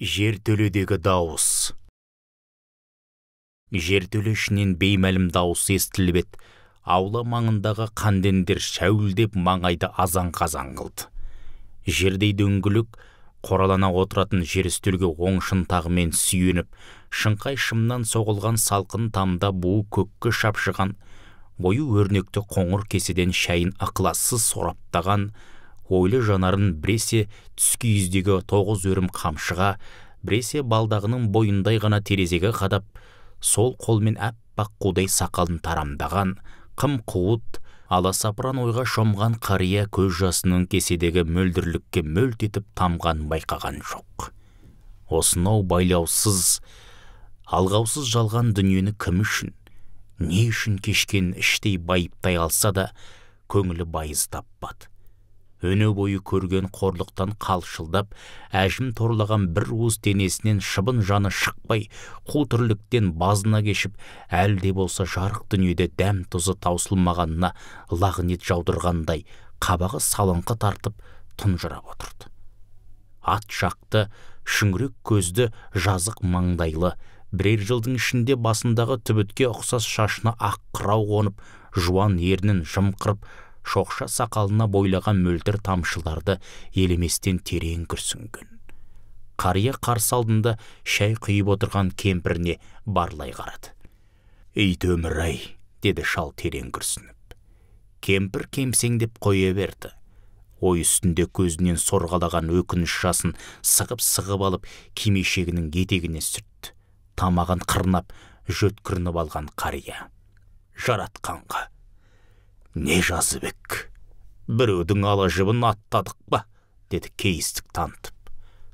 Жер төледегі дауыс Жер ішінен беймәлім дауыс естіліп еді аула маңындағы қандендер шәуілдеп маңайды азан қазан қылды жердей дөңгілік, қоралана отыратын жер үстелге оң шынтағымен сүйеніп шыңқай шымнан соғылған салқын тамда буы көкке шапшыған бойы өрнекті қоңыр кеседен шайын ықылассыз сораптаған ойлы жанарын біресе түскиіздегі тоғыз өрім қамшыға біресе балдағының бойындай ғана терезеге қадап сол қолмен аппақ қудай сақалын тарамдаған қым қуыт аласапыран ойға шомған қария көз жасының кеседегі мөлдірлікке мөлт етіп тамған байқаған жоқ осынау байлаусыз алғаусыз жалған дүниені кім үшін не үшін кешкен іштей байыптай алса да көңілі байыз таппады өне бойы көрген қорлықтан қалшылдап әжім торлаған бір уыс денесінен шыбын жаны шықпай қу тірліктен базына кешіп әлде болса жарық дүниеде дәм тұзы таусылмағанына лағнет жаудырғандай қабағы салыңқы тартып тұнжырап отырды ат жақты шүңірек көзді жазық маңдайлы бірер жылдың ішінде басындағы түбітке ұқсас шашына ақ қырау қонып жуан ернін жымқырып шоқша сақалына бойлаған мөлдір тамшыларды елеместен терең күрсінген қария қарсы алдында шай құйып отырған кемпіріне барлай қарады ей өмір ай деді шал терең күрсініп кемпір кемсеңдеп қоя берді ой үстінде көзінен сорғалаған өкініш жасын сығып сығып алып кимешегінің етегіне сүртті тамағын қырнап жөткірініп алған қария жаратқанға не жазып ек біреудің ала жібін аттадық па деді кейістік танытып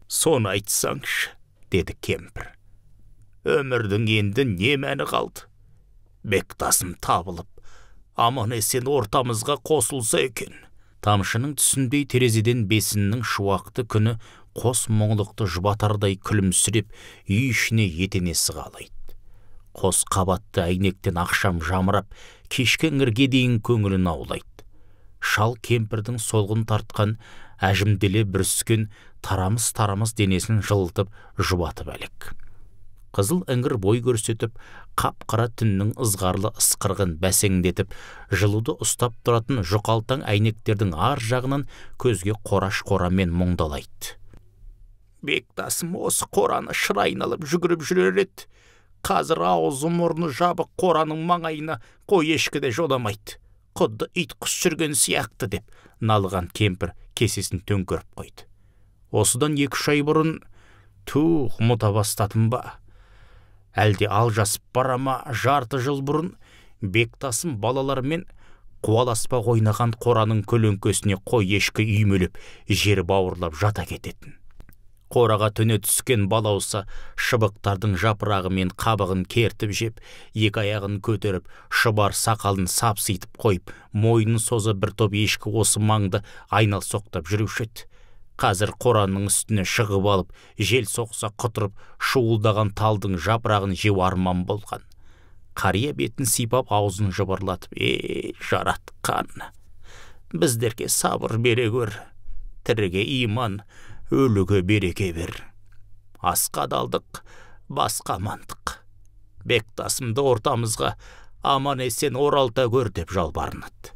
соны айтсаңшы деді кемпір өмірдің енді не мәні қалды бектасым табылып аман есен ортамызға қосылса екен тамшының түсіндей терезеден бесіннің шуақты күні қос мұңлықты жұбатардай күлімсіреп үй ішіне етене сығалайды қос қабатты әйнектен ақшам жамырап кешкі іңірге дейін көңілін аулайды шал кемпірдің солғын тартқан әжімделе бүріскен тарамыс тарамыс денесін жылытып жұбатып әлек қызыл іңір бой көрсетіп қап қара түннің ызғарлы ысқырғын бәсеңдетіп жылуды ұстап тұратын жұқалтаң әйнектердің ар жағынан көзге қораш қорамен мұңдалайды бектасым осы қораны шыр айналып жүгіріп жүрер еді қазір аузы мұрны жабық қораның маңайына қой ешкі де жоламайды құдды ит құс жүрген сияқты деп налыған кемпір кесесін төңкеріп қойды осыдан екі үш бұрын ту ұмыта бастадым ба әлде алжасып бара ма жарты жыл бұрын бектасым балалармен қуаласпақ ойнаған қораның көлеңкесіне қой ешкі үймелеп жер бауырлап жата кететін қораға төне түскен балауса шыбықтардың жапырағы мен қабығын кертіп жеп екі аяғын көтеріп шыбар сақалын сапситып қойып мойнын созы бір топ ешкі осы маңды соқтап жүруші еді қазір қораның үстіне шығып алып жел соқса құтырып шуылдаған талдың жапырағын жеу арман болған қария бетін сипап аузын жыбырлатып е жаратқан біздерге сабыр бере көр тіріге иман өлігі береке бер асқа далдық басқа мандық бектасымды ортамызға аман есен оралта көр деп жалбарынады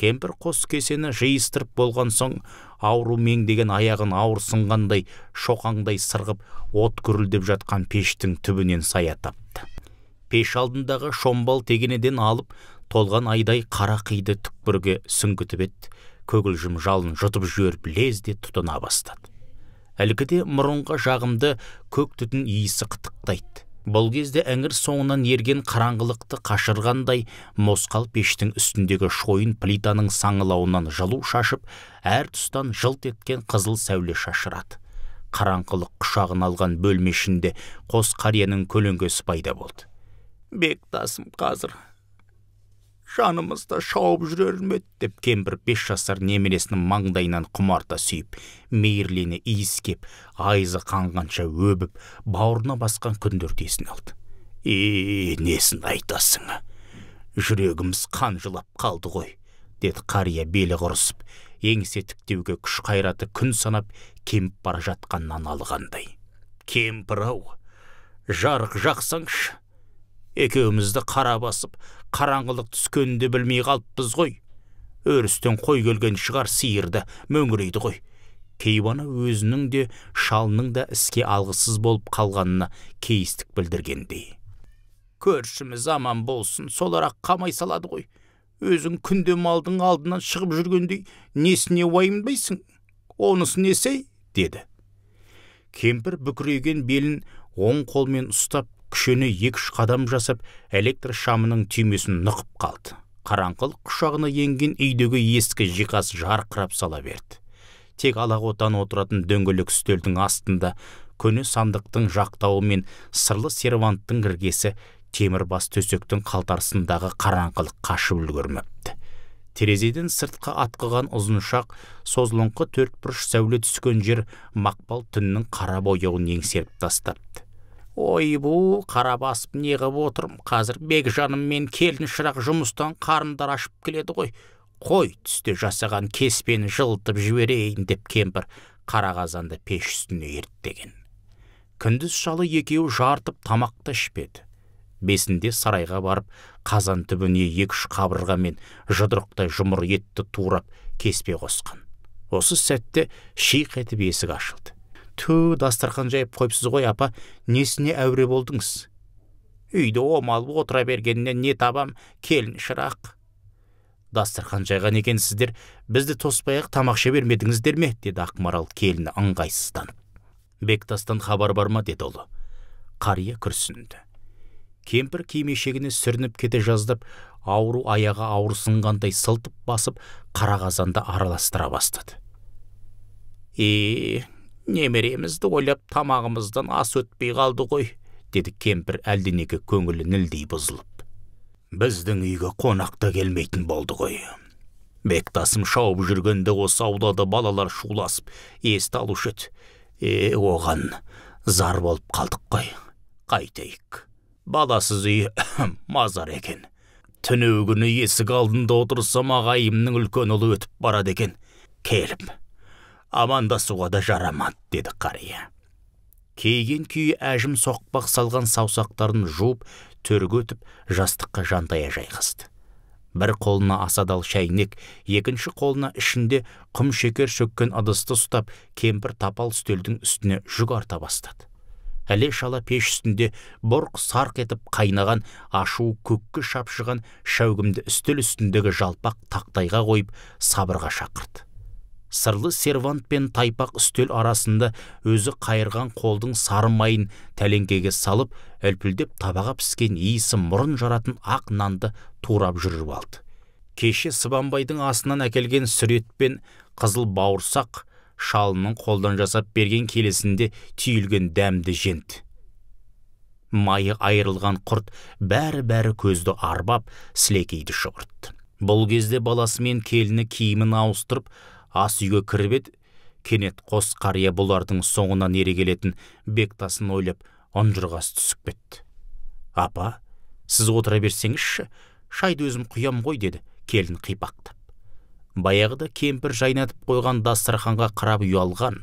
кемпір қос кесені жиыстырып болған соң ауру меңдеген аяғын ауырсынғандай шоқаңдай сырғып от күрілдеп жатқан пештің түбінен сая тапты пеш алдындағы шомбал тегенеден алып толған айдай қара қиды түкпірге сүңгітіп еді көгілжім жалын жұтып жүріп лезде тұтына бастады әлгіде мұрынға жағымды көк түтін иісі қытықтайды бұл кезде әңір соңынан ерген қараңғылықты қашырғандай мосқал пештің үстіндегі шойын плитаның саңылауынан жылу шашып әр тұстан жылт еткен қызыл сәуле шашырады қараңғылық құшағын алған бөлме ішінде қос қарияның көлеңкесі пайда болды бектасым қазір жанымызда шауып жүрер ме деп кемпір бес жасар немересінің маңдайынан құмарта сүйіп мейірлене иіскеп айызы қанғанша өбіп бауырына басқан күндерді есіне алды е несін айтасың жүрегіміз жылап қалды ғой деді қария белі құрысып еңсе тіктеуге күш қайраты күн санап кеміп бара жатқаннан алғандай кемпір жарық жақсаңшы екеумізді қара басып қараңғылық түскенінде білмей қалыппыз ғой өрістен қой келген шығар сиырды мөңірейді ғой кейуана өзінің де шалының да іске алғысыз болып қалғанына кейістік білдіргендей көршіміз аман болсын солар қамай салады ғой өзің күнде малдың алдынан шығып жүргендей несіне уайымдайсың онысы несі деді кемпір бүкірейген белін оң қолмен ұстап Күшені екі үш қадам жасап электр шамының түймесін нұқып қалды қараңғыл құшағына енген үйдегі ескі жиһаз жарқырап сала берді тек алақотан отыратын дөңгелек үстелдің астында көне сандықтың жақтауы мен сырлы серванттың іргесі темірбас төсектің қалтарысындағы қараңғылық қашып үлгермепті терезеден сыртқа атқыған ұзыншақ созылыңқы төртбұрыш сәуле түскен жер мақпал түннің қара бояуын еңсеріп тастапты ойбу қара басып неғып отырм қазір бекжаным мен келін шырақ жұмыстан қарындар ашып келеді ғой қой түсте жасаған кеспені жылытып жіберейін деп кемпір қара қазанды пеш үстіне ерттеген күндіз шалы екеуі жартып тамақ та ішпеді бесінде сарайға барып қазан түбіне екі үш қабырға мен жұдырықтай жұмыр етті турап кеспе қосқан осы сәтте шиқ етіп есік ашылды ту дастархан жайып қойыпсыз ғой апа несіне әуре болдыңыз үйде омалып отыра бергеннен не табам келін шырақ дастархан жайған екенсіздер бізді тоспай ақ тамақ іше бермедіңіздер ме деді ақмарал келіні ыңғайсызданып бектастан хабар бар деді ұлы қария күрсінді кемпір кимешегіне сүрініп кете жаздап ауру аяғы ауырсынғандай сылтып басып қара араластыра бастады е немеремізді ойлап тамағымыздан ас өтпей қалды ғой деді кемпір әлденеге көңілі нілдей бұзылып біздің үйге та келмейтін болды ғой бектасым шауып жүргенде осы аулада балалар шуласып есті алушы еді е оған зар болып қалдық қой қайтайық баласыз үй мазар екен түні күні есік алдында отырсам ағайымның үлкен ұлы өтіп барады екен келіп амандасуға да жарамады деді қария кейген күйі әжім соқпақ салған саусақтарын жуып төрге өтіп жастыққа жантая жайғасты бір қолына асадал шәйнек екінші қолына ішінде құм шекер шөккен ыдысты ұстап кемпір тапал үстелдің үстіне жүк арта бастады әле шала пеш үстінде бұрқ сарқ етіп қайнаған ашу көкке шапшыған шәугімді үстел үстіндегі жалпақ тақтайға қойып сабырға шақырды сырлы сервант пен тайпақ үстел арасында өзі қайырған қолдың сары майын тәлеңкеге салып үлпілдеп табаға піскен иісі мұрын жаратын ақ нанды турап жүріп алды кеше сыбанбайдың асынан әкелген сүрет пен қызыл бауырсақ шалының қолдан жасап берген келесінде түйілген дәмді жент майы айырылған құрт бәрі бәрі көзді арбап сілекейді шұбыртты бұл кезде баласы мен келіні киімін ауыстырып ас үйге кіріп еді кенет қос қария бұлардың соңынан ере келетін бектасын ойлап ұнжырғасы түсіп кетті апа сіз отыра берсеңізші шайды өзім құям ғой деді келін қипақтап баяғыда кемпір жайнатып қойған дастарханға қарап ұялған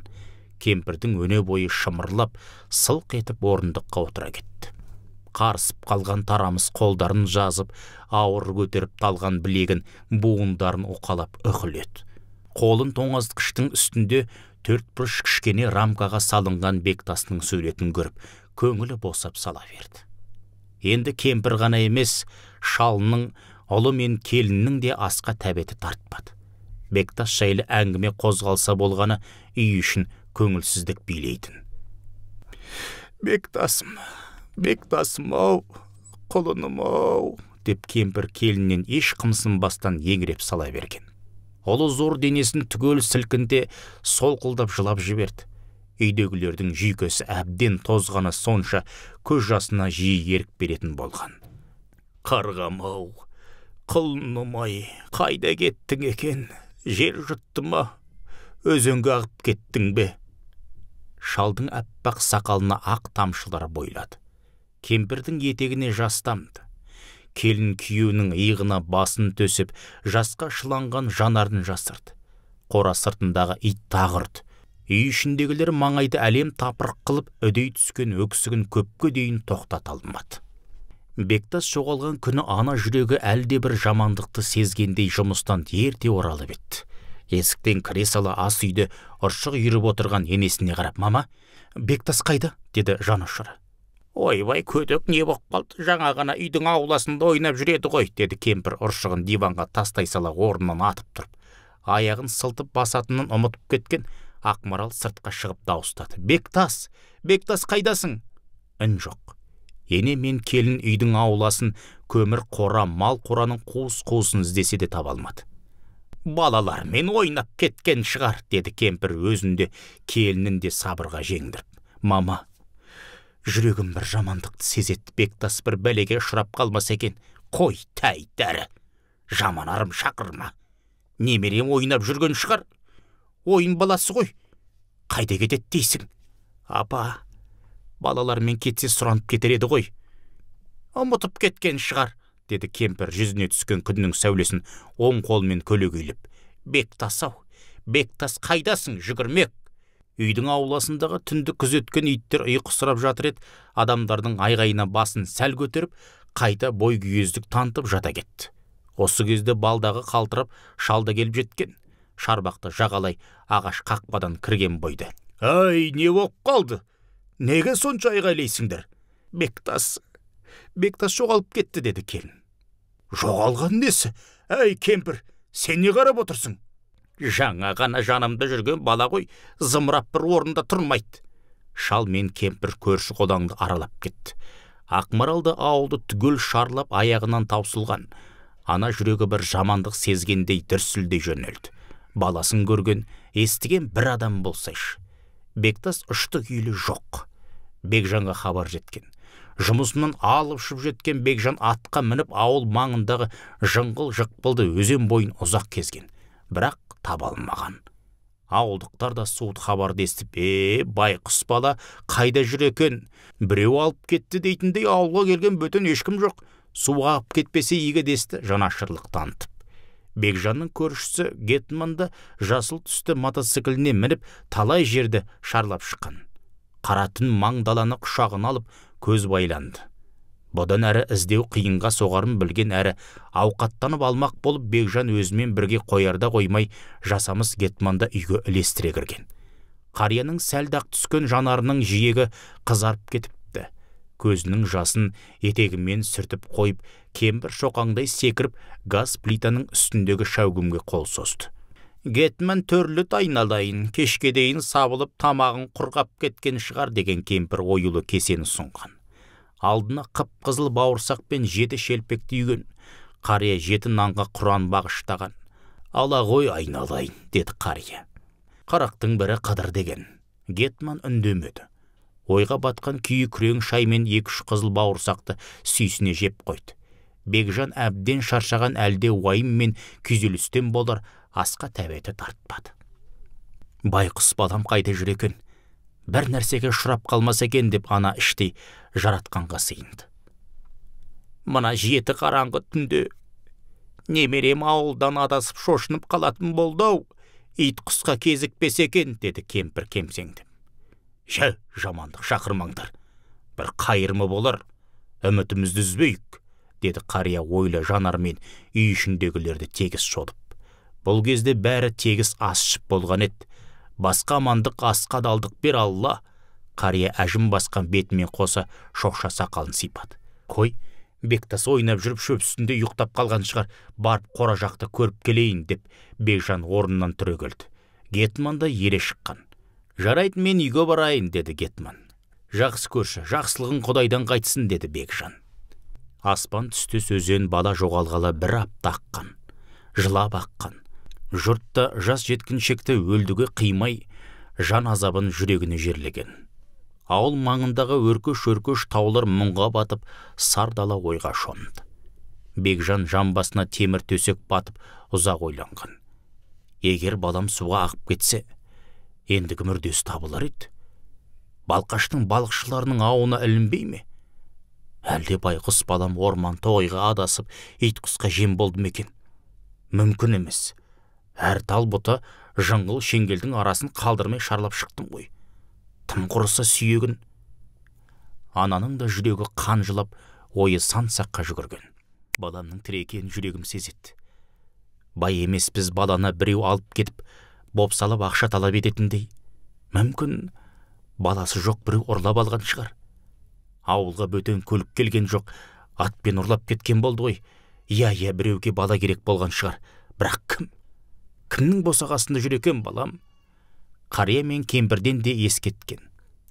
кемпірдің өне бойы шымырлап сылқ етіп орындыққа отыра кетті қарысып қалған тарамыс қолдарын жазып ауыр көтеріп талған білегін буындарын уқалап үхіледі қолын тоңазытқыштың үстінде төрт бұрыш кішкене рамкаға салынған бектастың суретін көріп көңілі босап сала берді енді кемпір ғана емес шалының ұлы мен келіннің де асқа тәбеті тартпады бектас жайлы әңгіме қозғалса болғаны үй үшін көңілсіздік билейтін бектасым бектасым ау құлыным ау деп кемпір келіннен еш қымсынбастан еңіреп сала берген ұлы зор денесін түгел сілкінте солқылдап жылап жіберді үйдегілердің жүйкесі әбден тозғаны сонша көз жасына жиі ерік беретін болған қарғам ау қайда кеттің екен жер жұтты ма өзенге ағып кеттің бе шалдың аппақ сақалына ақ тамшылар бойлады кемпірдің етегіне жастамды келін күйеуінің иығына басын төсіп, жасқа шыланған жанарын жасырды қора сыртындағы ит тағырды. үй ішіндегілер маңайды әлем тапырық қылып үдей түскен өксігін көпке дейін тоқтата алмады бектас жоғалған күні ана жүрегі әлде бір жамандықты сезгендей жұмыстан ерте оралып еді есіктен кіре сала ас үйде ұршық үйіріп отырған енесіне қарап мама бектас қайда деді жан ойбай көтөк не боп қалды жаңа ғана үйдің ауласында ойнап жүреді ғой деді кемпір ұршығын диванға тастай сала орнынан атып тұрып аяғын сылтып басатынын ұмытып кеткен ақмарал сыртқа шығып дауыстады бектас бектас қайдасың үн жоқ ене мен келін үйдің ауласын көмір қора мал қораның қуыс қуысын іздесе де таба алмады балалармен ойнап кеткен шығар деді кемпір өзінде келінін де сабырға жеңдіріп мама жүрегім бір жамандықты сезетті бектас бір бәлеге ұшырап қалмаса екен қой тәй дәрі жаман арым шақырма немерем ойнап жүрген шығар ойын баласы ғой қайда кетеді дейсің апа балалармен кетсе сұранып кетер еді ғой ұмытып кеткен шығар деді кемпір жүзіне түскен күннің сәулесін оң қолымен көлегейлеп бектас ау бектас қайдасың жүгірмек үйдің ауласындағы түнді күзеткен иттер ұйқысырап жатыр еді адамдардың айғайына басын сәл көтеріп қайта бой күйездік танытып жата кетті осы кезде балдағы қалтырап шалда келіп жеткен шарбақты жағалай ағаш қақпадан кірген бойды әй не болып қалды неге сонша айғайлайсыңдар бектас бектас жоғалып кетті деді келін жоғалған несі әй кемпір сен не қарап отырсың жаңа ғана жанымды жүрген бала ғой зымырап бір орында тұрмайды шал мен кемпір көрші қолаңды аралап кетті ақмаралды ауылды түгел шарлап аяғынан таусылған ана жүрегі бір жамандық сезгендей дүрсілдей жөнелді баласын көрген естіген бір адам болсайшы бектас ұшты күйлі жоқ бекжанға хабар жеткен жұмысынан алып ұшып жеткен бекжан атқа мініп ауыл маңындағы жыңғыл жықпылды өзен бойын ұзақ кезген бірақ таба алмаған ауылдықтар да суыт хабарды естіп е байқұс бала қайда жүр екен біреу алып кетті дейтіндей ауылға келген бөтен ешкім жоқ су ағып кетпесе игі десті жанашырлық танытып бекжанның көршісі гетманды жасыл түсті мотоцикліне мініп талай жерді шарлап шыққан қара түн маң құшағына алып көз байланды бұдан әрі іздеу қиынға соғарын білген әрі ауқаттанып алмақ болып бекжан өзімен бірге қоярда қоймай жасамыс гетманды үйге ілестіре кірген қарияның сәлдақ түскен жанарының жиегі қызарып кетіпті көзінің жасын етегімен сүртіп қойып кембір шоқаңдай секіріп газ плитаның үстіндегі шәугімге қол созды гетман төрлі айналайын кешке дейін сабылып тамағын құрғап кеткен шығар деген кемпір оюлы кесені ұсынған алдына қып қызыл бауырсақ пен жеті шелпекті түйген қария жеті нанға құран бағыштаған ала ғой айналайын деді қария қарақтың бірі қыдыр деген гетман үндемеді ойға батқан күйі күрең шаймен екі үш қызыл бауырсақты сүйсіне жеп қойды бекжан әбден шаршаған әлде уайым мен күйзелістен болар асқа тәбеті тартпады байқұс балам қайда жүр екен бір нәрсеге ұшырап қалмаса екен деп ана іштей жаратқанға сыйынды мына жеті қараңғы түнде немерем ауылдан адасып шошынып қалатын болды ау ит құсқа кезікпесе екен деді кемпір кемсеңдеп жә жамандық шақырмаңдар бір қайырымы болар үмітімізді үзбейік деді қария ойлы жанармен үй ішіндегілерді тегіс шолып бұл кезде бәрі тегіс ас ішіп болған еді басқа амандық асқадалдық бер алла қария әжім басқан бетімен қоса шоқша сақалын сипат. қой бектас ойнап жүріп шөп үстінде ұйықтап қалған шығар барып қора жақты көріп келейін деп бекжан орнынан түрегелді гетман да ере шыққан жарайды мен үйге барайын деді гетман жақсы көрші жақсылығың құдайдан қайтсын деді бекжан аспан түстес өзен бала жоғалғалы бір апта аққан жылап аққан жұртта жас жеткіншекті өлдігі қимай жан азабын жүрегіне жерлеген ауыл маңындағы өркеш өркеш таулар мұңға батып сардала ойға шомды бекжан жамбасына темір төсек батып ұзақ ойланған егер балам суға ағып кетсе ендігі мүрдесі табылар еді балқаштың балықшыларының ауына ілінбей ме әлде байғұс балам орман тоғайға адасып ит құсқа жем болды ма екен мүмкін емес әр тал бұты жыңғыл шеңгелдің арасын қалдырмай шарлап шықтым ғой тым құрыса сүйегін ананың да жүрегі қан жылап ойы сан саққа жүгірген баламның тірі екенін жүрегім сезеді бай емеспіз баланы біреу алып кетіп бопсалап ақша талап ететіндей мүмкін баласы жоқ біреу ұрлап алған шығар ауылға бөтен көлік келген жоқ атпен ұрлап кеткен болды ғой иә иә біреуге бала керек болған шығар бірақ кім кімнің босағасында жүр екен балам қария мен кемпірден де ес кеткен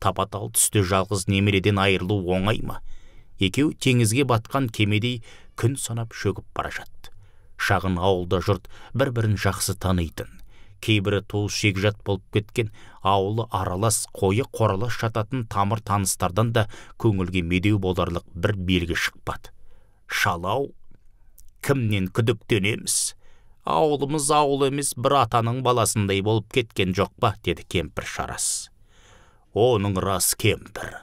тапатал түсте жалғыз немереден айырылу оңай ма екеу теңізге батқан кемедей күн санап шөгіп бара жатты шағын ауылда жұрт бір бірін жақсы танитын кейбірі туыс жекжат болып кеткен ауылы аралас қойы қоралас жататын тамыр таныстардан да көңілге медеу боларлық бір белгі шықпады шалау кімнен күдіктенеміз ауылымыз ауыл емес бір атаның баласындай болып кеткен жоқ па деді кемпір шарас оның рас кемпір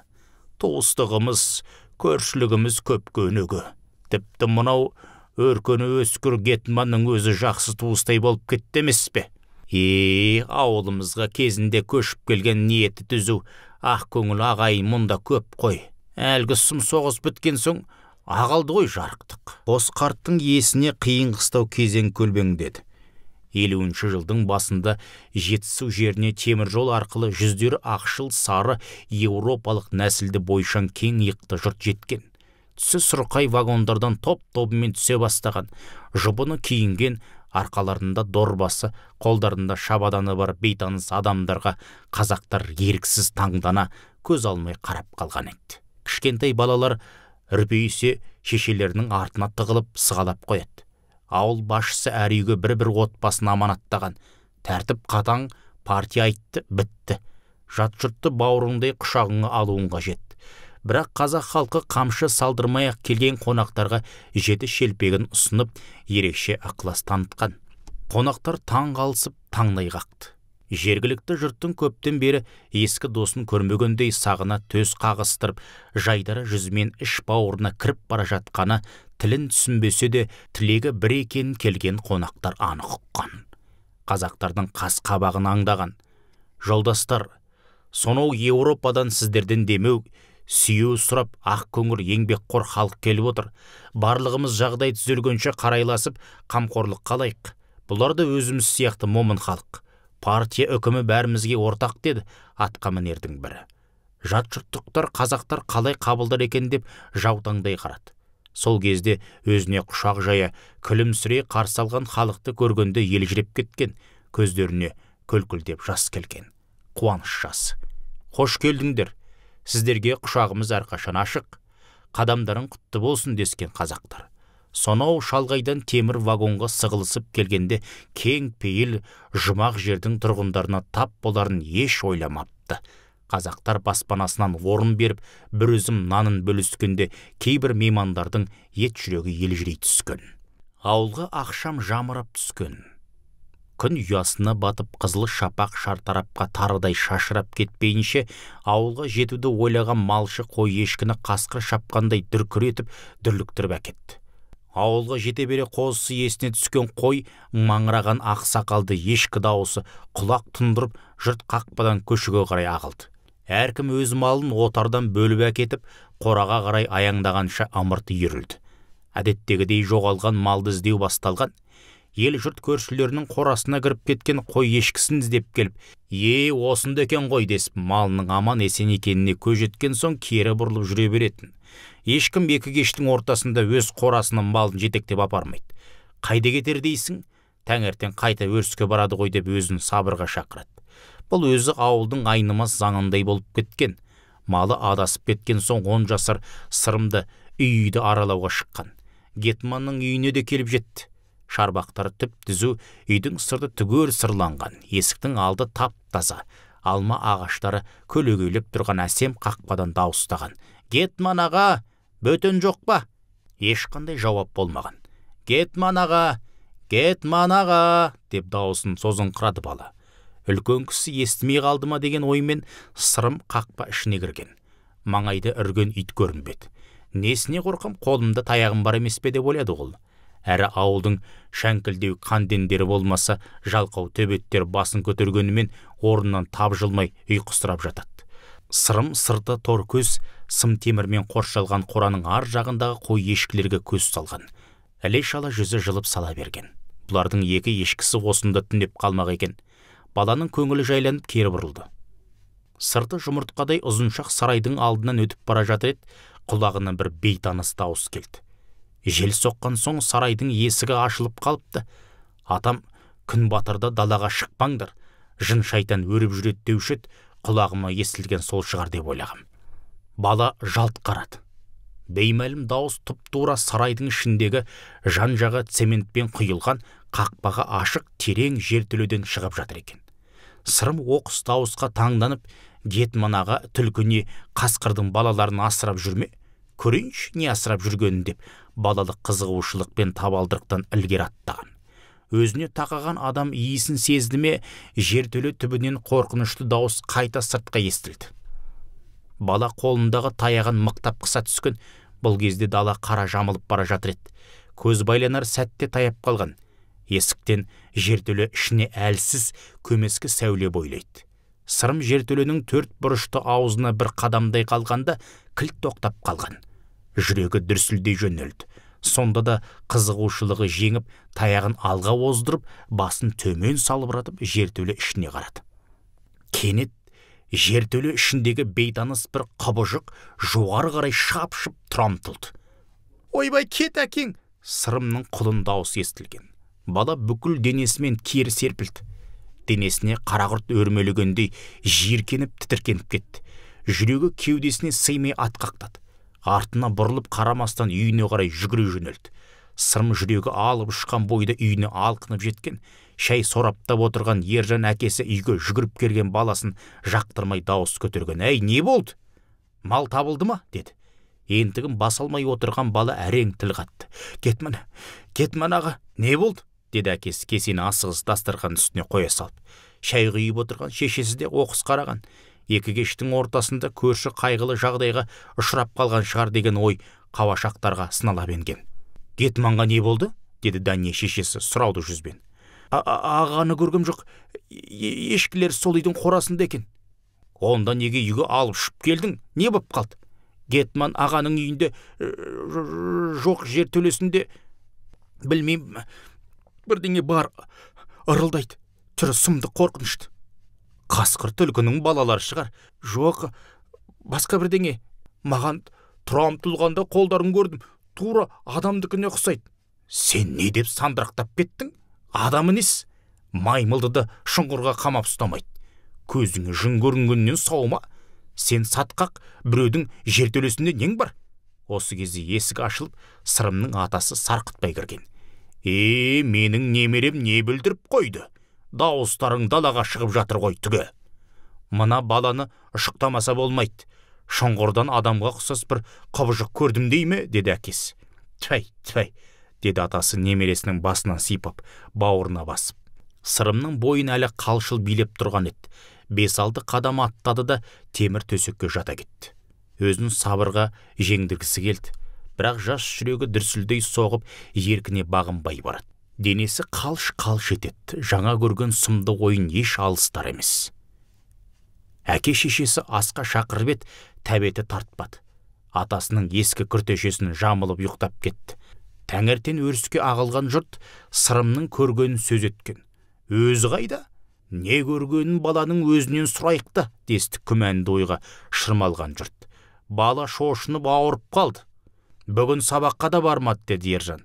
туыстығымыз көршілігіміз көп көнігі. тіпті мынау өркені өскір гетманның өзі жақсы туыстай болып кетті емес пе е ауылымызға кезінде көшіп келген ниеті түзу ақ көңіл ағайын мұнда көп қой әлгі сұм соғыс біткен соң ағалды ғой жарықтық қос қарттың есіне қиын қыстау кезең көлбеңдеді елуінші жылдың басында жетісу жеріне темір жол арқылы жүздері ақшыл сары еуропалық нәсілді бойшан кең иықты жұрт жеткен түсі сұрқай вагондардан топ тобымен түсе бастаған жұбыны киінген арқаларында дорбасы қолдарында шабаданы бар бейтаныс адамдарға қазақтар еріксіз таңдана көз алмай қарап қалған еді кішкентай балалар үрпейісе шешелерінің артына тығылып сығалап қояды ауыл басшысы әр үйге бір бір отбасын аманаттаған тәртіп қатаң партия айтты бітті жат жұртты бауырыңдай құшағыңа алуың қажет бірақ қазақ халқы қамшы салдырмай ақ келген қонақтарға жеті шелпегін ұсынып ерекше ықылас танытқан қонақтар таң қалысып таңдай қақты жергілікті жұрттың көптен бері ескі досын көрмегендей сағына төз қағыстырып жайдары жүзмен іш бауырына кіріп бара жатқаны тілін түсінбесе де тілегі бір екенін келген қонақтар анық ұққан қазақтардың қас қабағын аңдаған жолдастар сонау еуропадан сіздерден демеу сүйеу сұрап ақ көңіл еңбекқор халық келіп отыр барлығымыз жағдай түзелгенше қарайласып қамқорлық қалайық бұлар да өзіміз сияқты момын халық партия үкімі бәрімізге ортақ деді мінердің бірі жат жұрттықтар қазақтар қалай қабылдар екен деп жаутаңдай қарады сол кезде өзіне құшақ жая күлімсірей қарсы алған халықты көргенде елжіреп кеткен көздеріне күлкілдеп жас келген қуаныш жас қош келдіңдер сіздерге құшағымыз әрқашан ашық қадамдарың құтты болсын дескен қазақтар сонау шалғайдан темір вагонға сығылысып келгенде кең пейіл жұмақ жердің тұрғындарына тап боларын еш ойламапты қазақтар баспанасынан орын беріп бір үзім нанын бөліскенде кейбір меймандардың ет жүрегі елжірей түскен ауылға ақшам жамырап түскен күн ұясына батып қызыл шапақ шартарапқа тарыдай шашырап кетпейінше ауылға жетуді ойлаған малшы қой ешкіні қасқыр шапқандай дүркіретіп дүрліктіріп әкетті ауылға жете бере қозысы есіне түскен қой маңыраған ақ сақалды ешкі дауысы құлақ тұндырып жұрт қақпадан көшеге қарай ағылды әркім өз малын отардан бөліп әкетіп қораға қарай аяңдағанша ымырт үйірілді әдеттегідей жоғалған малды іздеу басталған ел жұрт көршілерінің қорасына кіріп кеткен қой ешкісін іздеп келіп е осында екен ғой десіп малының аман есен екеніне көз жеткен соң кері бұрылып жүре беретін ешкім екі кештің ортасында өз қорасының малын жетектеп апармайды қайда кетер дейсің таңертең қайта өріске барады ғой деп өзін сабырға шақырады бұл өзі ауылдың айнымас заңындай болып кеткен малы адасып кеткен соң он жасар сырымды үй үйді аралауға шыққан гетманның үйіне де келіп жетті шарбақтары түп түзу үйдің сырты түгел сырланған есіктің алды тап таза алма ағаштары көлегейлеп тұрған әсем қақпадан дауыстаған гетман аға бөтін жоқ па ешқандай жауап болмаған гетман аға гетман аға деп дауысын созыңқырады бала үлкен кісі естімей қалды ма деген оймен сырым қақпа ішіне кірген маңайды үрген ит көрінбеді несіне қорқам қолымды таяғым бар емес пе деп ойлады ол әрі ауылдың шәңкілдеу қандендері болмаса жалқау төбеттер басын көтергенімен орнынан тапжылмай ұйқысырап жатады сырым сырты тор көз сым темірмен қоршалған қораның ар жағындағы қой ешкілерге көз салған іле шала жүзі жылып сала берген бұлардың екі ешкісі осында түнеп қалмақ екен баланың көңілі жайланып кері бұрылды сырты жұмыртқадай ұзыншақ сарайдың алдынан өтіп бара жатыр еді құлағына бір бейтаныс дауыс келді жел соққан соң сарайдың есігі ашылып қалыпты атам күн батарда далаға шықпаңдар жын шайтан өріп жүреді деуші еді құлағыма естілген сол шығар деп ойлағам бала жалт қарады беймәлім дауыс тұп тура сарайдың ішіндегі жан жағы цементпен құйылған қақпаға ашық терең жертөледен шығып жатыр екен сырым оқыс дауысқа таңданып гетманаға түлкіне қасқырдың балаларын асырап жүрме көрейінші не асырап жүргенін деп балалық қызығушылықпен табалдырықтан ілгері аттаған өзіне тақаған адам иісін сезді ме жертөле түбінен қорқынышты дауыс қайта сыртқа естілді бала қолындағы таяғын мықтап қыса түскен бұл кезде дала қара жамылып бара жатыр еді көз байланар сәтте таяп қалған есіктен жертөле ішіне әлсіз көмескі сәуле бойлайды сырым жертөленің төрт бұрышты аузына бір қадамдай қалғанда кілт тоқтап қалған жүрегі дүрсілдей жөнелді сонда да қызығушылығы жеңіп таяғын алға оздырып басын төмен салбыратып жертөле ішіне қарады кенет жертөле ішіндегі бейтаныс бір қыбыжық жоғары қарай шапшып тұра ойбай кет әкең сырымның құлын даусы естілген бала бүкіл денесімен кері серпілді денесіне қарақұрт өрмелегендей жиіркеніп тітіркеніп кетті жүрегі кеудесіне сыймай атқақтады артына бұрылып қарамастан үйіне қарай жүгіре жөнелді сырым жүрегі алып ұшқан бойда үйіне алқынып жеткен шай сораптап отырған ержан әкесі үйге жүгіріп келген баласын жақтырмай дауыс көтерген әй не болды мал табылды ма деді ентігін баса алмай отырған бала әрең тіл қатты кетмін аға не болды деді әкесі кесені асығыс дастархан үстіне қоя салып шай құйып отырған шешесі де оқыс қараған екі кештің ортасында көрші қайғылы жағдайға ұшырап қалған шығар деген ой қауашақтарға сынала енген. гетманға не болды деді дания шешесі сұрауды жүзбен ағаны көргем жоқ ешкілер сол үйдің қорасында екен онда неге үйге алып ұшып келдің не боп қалды гетман ағаның үйінде э, жоқ жер төлесінде білмеймін бірдеңе бар ырылдайды түрі сұмдық қорқынышты қасқыр түлкінің балалары шығар жоқ басқа бірдеңе маған тұра тұлғанда қолдарын көрдім тура адамдікіне ұқсайды сен не деп сандырақтап кеттің адам нес маймылды да шұңқырға қамап ұстамайды көзіңе жын көрінгеннен сау ма сен сатқақ біреудің жертөлесінде нең бар осы кезде есік ашылып сырымның атасы сарқытпай кірген е менің немерем не бүлдіріп қойды дауыстарың далаға шығып жатыр ғой түгі. мына баланы ұшықтамаса болмайды шұңғырдан адамға ұқсас бір құбыжық көрдім дей ме деді әкесі тфәй тфәй деді атасы немересінің басынан сипап бауырына басып сырымның бойын әлі қалшыл билеп тұрған еді бес алты қадам аттады да темір төсекке жата кетті өзін сабырға жеңдіргісі келді бірақ жас жүрегі дүрсілдей соғып еркіне бағынбай барады денесі қалш қалш етеді жаңа көрген сұмды ойын еш алыстар емес әке шешесі асқа шақырып еді тәбеті тартпады атасының ескі күртешесін жамылып ұйықтап кетті таңертең өріске ағылған жұрт сырымның көргенін сөз еткен өзі қайда не көргенін баланың өзінен сұрайық та десті күмәнді ойға шырмалған жұрт бала шошынып ауырып қалды бүгін сабаққа да бармады деді ержан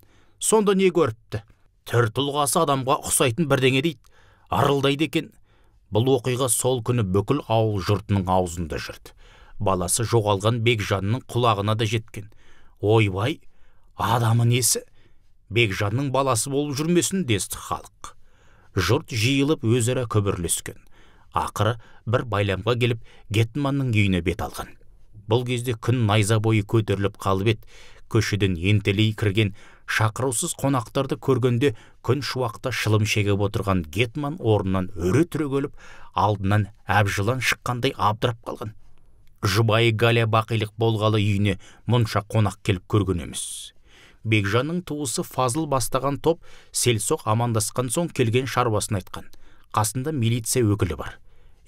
сонда не көріпті түр тұлғасы адамға ұқсайтын бірдеңе дейді арылдайды екен бұл оқиға сол күні бүкіл ауыл жұртының аузында жүрді баласы жоғалған бекжанның құлағына да жеткен ойбай адамы несі бекжанның баласы болып жүрмесін десті халық жұрт жиылып өзара күбірлескен ақыры бір байламға келіп гетманның үйіне бет алған бұл кезде күн найза бойы көтеріліп қалып еді көшеден ентелей кірген шақырусыз қонақтарды көргенде күн шуақта шылым шегіп отырған гетман орнынан өре түрегеліп алдынан әбжылан шыққандай абдырап қалған жұбайы галя бақилық болғалы үйіне мұнша қонақ келіп көрген емес бекжанның туысы фазыл бастаған топ селсоқ амандасқан соң келген шаруасын айтқан қасында милиция өкілі бар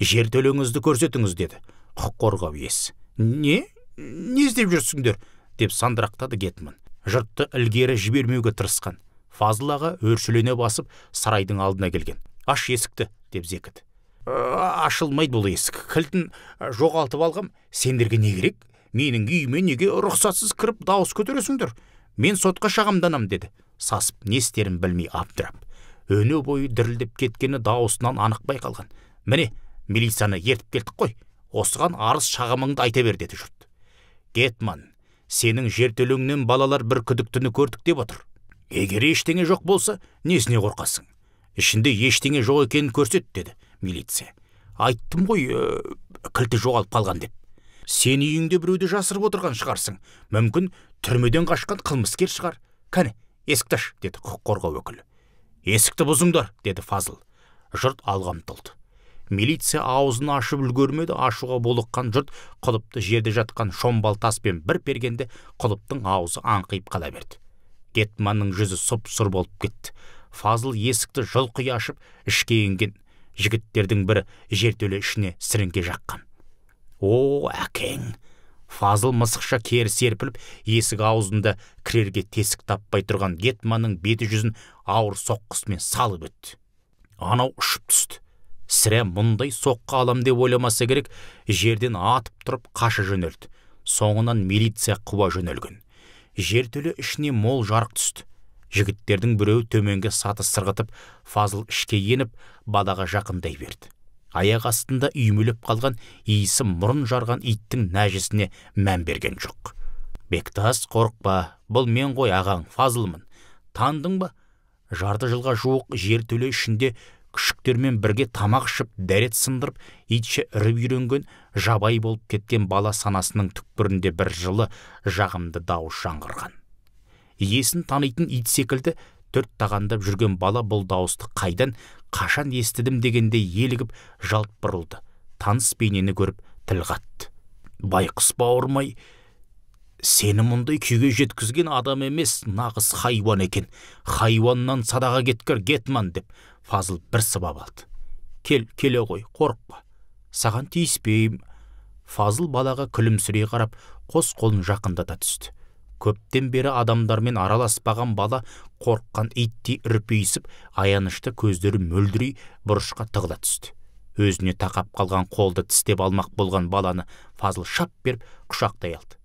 жер көрсетіңіз деді құқық қорғау иесі не не іздеп жүрсіңдер деп сандырақтады гетман жұртты ілгері жібермеуге тырысқан фазыл аға өршелене басып сарайдың алдына келген аш есікті деп зекіді «Ә, ашылмайды бұл есік кілтін ә, жоғалтып алғам сендерге не керек менің үйіме неге рұқсатсыз кіріп дауыс көтересіңдер мен сотқа шағымданам деді сасып не істерін білмей абдырап өне бойы дірілдеп кеткені дауысынан анық байқалған міне милицияны ертіп келдік қой осыған арыз шағымыңды айта бер деді жұрт гетман сенің жертөлеңнен балалар бір күдіктіні көрдік деп отыр егер ештеңе жоқ болса несіне қорқасың ішінде ештеңе жоқ екенін көрсет деді милиция айттым ғой э, кілті жоғалып қалған деп сен үйіңде біреуді жасырып отырған шығарсың мүмкін түрмеден қашқан қылмыскер шығар кәне есікті аш деді құқық қорғау өкілі есікті бұзыңдар деді фазыл жұрт алға ұмтылды милиция аузын ашып үлгермеді ашуға булыққан жұрт құлыпты жерде жатқан шомбал таспен бір пергенде құлыптың аузы аңқиып қала берді гетманның жүзі сұп сұр болып кетті фазыл есікті жұлқи ашып ішке енген жігіттердің бірі жертөле ішіне сіріңке жаққан о әкең фазыл мысықша кері серпіліп есік аузында кірерге тесік таппай тұрған гетманның беті жүзін ауыр соққысымен салып өтті анау ұшып түсті сірә мұндай соққы алам деп ойламаса керек жерден атып тұрып қаша жөнелді соңынан милиция қуа жөнелген жертөле ішіне мол жарық түсті жігіттердің біреуі төменгі саты сырғытып фазыл ішке еніп балаға жақындай берді аяқ астында үймелеп қалған иісі мұрын жарған иттің нәжісіне мән берген жоқ бектас қорықпа бұл мен ғой ағаң фазылмын Тандың ба жарты жылға жуық жер төле ішінде күшіктермен бірге тамақ ішіп дәрет сындырып итше үріп үйренген жабай болып кеткен бала санасының түкпірінде бір жылы жағымды дауыс жаңғырған иесін танитын ит секілді төрт тағандап жүрген бала бұл дауысты қайдан қашан естідім дегенде елігіп жалт бұрылды таныс бейнені көріп тіл қатты байқұс бауырмай сені мұндай күйге жеткізген адам емес нағыз хайуан екен хайуаннан садаға кеткір кетман деп фазыл бір сыбап алды кел келе ғой қорықпа саған тиіспеймін фазыл балаға күлімсірей қарап қос қолын жақындата түсті көптен бері адамдармен араласпаған бала қорққан иттей үрпиісіп аянышты көздері мөлдірей бұрышқа тығыла түсті өзіне тақап қалған қолды тістеп алмақ болған баланы фазыл шап беріп құшақтай алды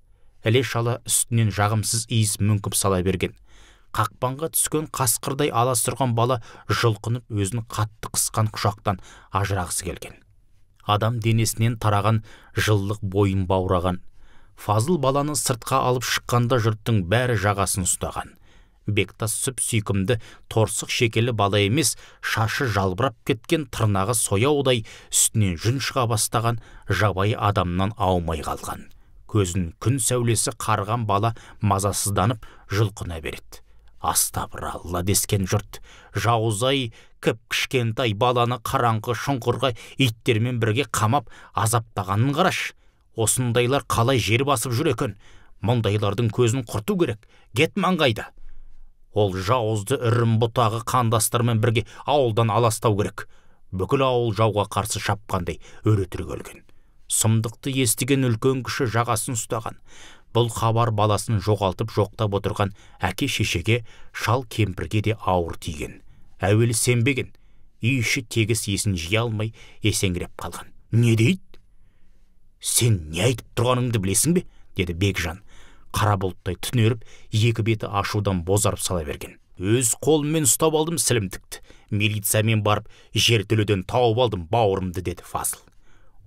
іле шала үстінен жағымсыз иіс мүңкіп сала берген қақпанға түскен қасқырдай аласұрған бала жұлқынып өзін қатты қысқан құшақтан ажырағысы келген адам денесінен тараған жылылық бойын баураған фазыл баланы сыртқа алып шыққанда жұрттың бәрі жағасын ұстаған бектас сүп сүйкімді торсық шекелі бала емес шашы жалбырап кеткен тырнағы сояудай үстінен жүн шыға бастаған жабайы адамнан аумай қалған көзін күн сәулесі қарған бала мазасызданып жұлқына береді астапыралла дескен жұрт жауызай кіп кішкентай баланы қараңғы шұңқырға иттермен бірге қамап азаптағанын қараш осындайлар қалай жер басып жүр екен мұндайлардың көзін құрту керек кет маңғайда ол жауызды үрім бұтағы қандастармен бірге ауылдан аластау керек бүкіл ауыл жауға қарсы шапқандай өре түрегелген сұмдықты естіген үлкен кіші жағасын ұстаған бұл хабар баласын жоғалтып жоқтап отырған әке шешеге шал кемпірге де ауыр тиген әуелі сенбеген үй іші тегіс есін жия алмай есеңгіреп қалған не дейді сен не айтып тұрғаныңды білесің бе деді бекжан қара бұлттай түнеріп екі беті ашудан бозарып сала берген өз қолыммен ұстап алдым сілімтікті милициямен барып жертөледен тауып алдым бауырымды деді фазыл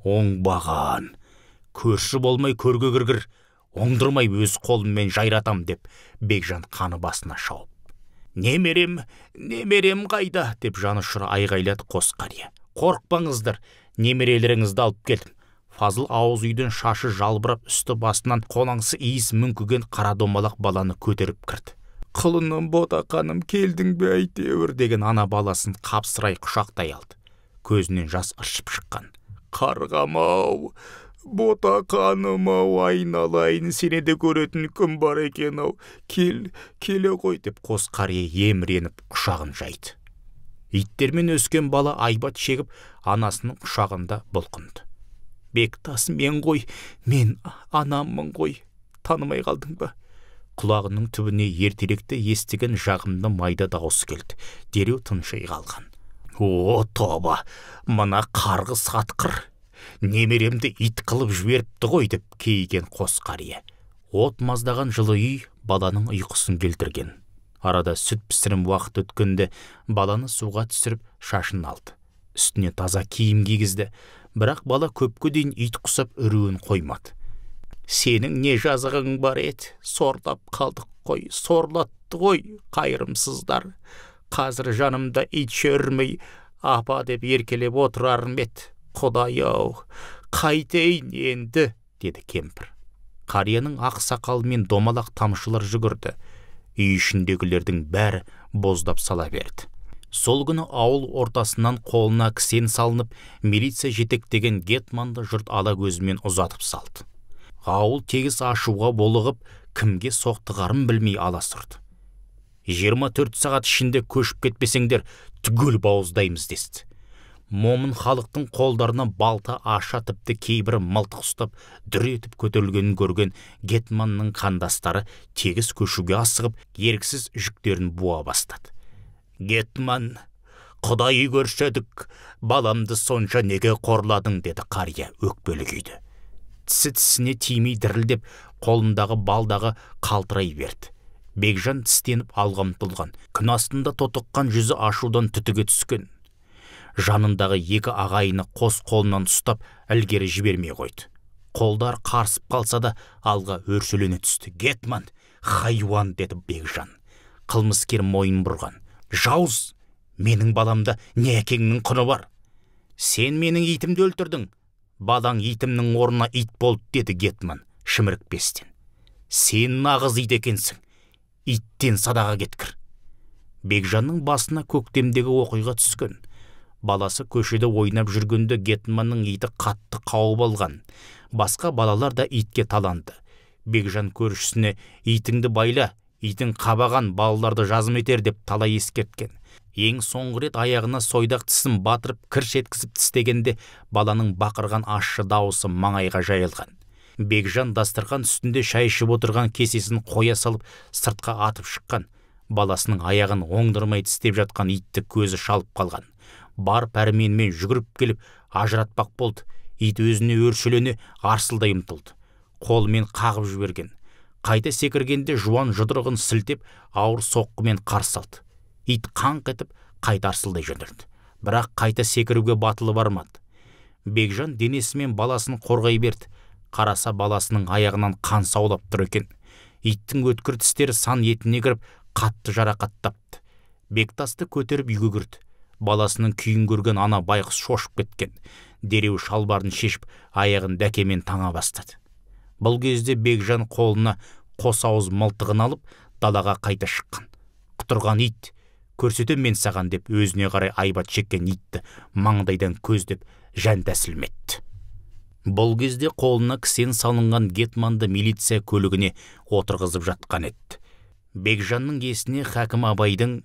оңбаған көрші болмай көрге кіргір оңдырмай өз қолыммен жайратам деп бекжан қаны басына шауып немерем немерем қайда деп жаны ұшыра айғайлады қос қария қорықпаңыздар немерелеріңізді алып келдім фазыл ауыз үйден шашы жалбырап үсті басынан қолаңсы иіс мүңкіген қара домалақ баланы көтеріп кірді құлыным ботақаным келдің бе әйтеуір деген ана баласын қапсырай құшақтай алды көзінен жас ыршып шыққан қарғам ау ботақаным ау айналайын сені де көретін күн бар екен ау кел келе ғой деп қос қария еміреніп құшағын жайды иттермен өскен бала айбат шегіп анасының құшағында бұлқынды бектас мен ғой мен анаммын ғой танымай қалдың ба құлағының түбіне ертеректе естіген жағымды майда дауыс келді дереу тыншай қалған о тоба мына қарғыс атқыр немеремді ит қылып жіберіпті ғой деп кейген қос қария от маздаған жылы үй баланың ұйқысын келтірген арада сүт пісірім уақыт өткенде баланы суға түсіріп шашын алды үстіне таза киім кигізді бірақ бала көпке дейін ит құсап үруін қоймады сенің не жазығың бар ет, сорлап қалдық қой сорлатты ғой қайырымсыздар қазір жанымда ит шөрмей, апа деп еркелеп отырар ма құдай ау қайтейін енді деді кемпір қарияның ақ сақалы мен домалақ тамшылар жүгірді үй ішіндегілердің бәрі боздап сала берді сол күні ауыл ортасынан қолына кісен салынып милиция жетектеген гетманды жұрт ала көзімен ұзатып салды ауыл тегіс ашуға болығып кімге соқтығарын білмей аласұрды 24 сағат ішінде көшіп кетпесеңдер түгел бауыздаймыз десті момын халықтың қолдарына балта аша тіпті кейбір мылтық ұстап дүр етіп көтерілгенін көрген гетманның қандастары тегіс көшуге асығып еріксіз жүктерін буа бастады гетман құдай көршедік баламды сонша неге қорладың деді қария өкпелі күйде тісі тісіне тимей дірілдеп қолындағы балдағы қалтырай берді бекжан тістеніп алға ұмтылған күн астында тотыққан жүзі ашудан түтігі түскен жанындағы екі ағайыны қос қолынан ұстап ілгері жібермей қойды қолдар қарсып қалса да алға өршелене түсті гетман хайуан деді бекжан қылмыскер мойын бұрған жауыз менің баламда не әкеңнің құны бар сен менің итімді өлтірдің балаң итімнің орнына ит болды деді гетман шімірікпестен сен нағыз ит екенсің иттен садаға кеткір бекжанның басына көктемдегі оқиға түскен баласы көшеде ойнап жүргенде гетманның иті қатты қауып алған басқа балалар да итке таланды бекжан көршісіне итіңді байла итің қабаған балаларды жазым етер деп талай ескерткен ең соңғы рет аяғына сойдақ тісін батырып кір еткізіп тістегенде баланың бақырған ащы дауысы маңайға жайылған бекжан дастырған, үстінде шай ішіп отырған кесесін қоя салып сыртқа атып шыққан баласының аяғын оңдырмай тістеп жатқан итті көзі шалып қалған бар пәрменімен жүгіріп келіп ажыратпақ болды ит өзіне өршелене арсылдай ұмтылды қолымен қағып жіберген қайта секіргенде жуан жұдырығын сілтеп ауыр соққымен қарсы алды ит қаңқ етіп қайта арсылдай жөнелді бірақ қайта секіруге батылы бармады бекжан денесімен баласын қорғай берді қараса баласының аяғынан қан саулап тұр екен иттің өткір тістері сан етіне кіріп қатты жарақаттапты бектасты көтеріп үйге кірді баласының күйін көрген ана байқұс шошып кеткен дереу шалбарын шешіп аяғын дәкемен таңа бастады бұл кезде бекжан қолына қосауыз ауыз мылтығын алып далаға қайта шыққан құтырған ит көрсетем мен саған деп өзіне қарай айбат шеккен итті маңдайдан көздеп жан тәсілмет бұл кезде қолына кісен салынған гетманды милиция көлігіне отырғызып жатқан еді бекжанның есіне хакім абайдың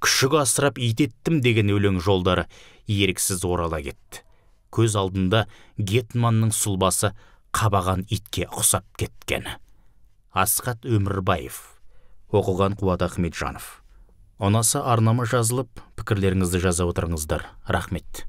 күшік асырап ит деген өлең жолдары еріксіз орала кетті көз алдында гетманның сұлбасы қабаған итке ұқсап кеткен Асқат өмірбаев оқыған қуат ахметжанов ұнаса арнама жазылып пікірлеріңізді жаза отырыңыздар рахмет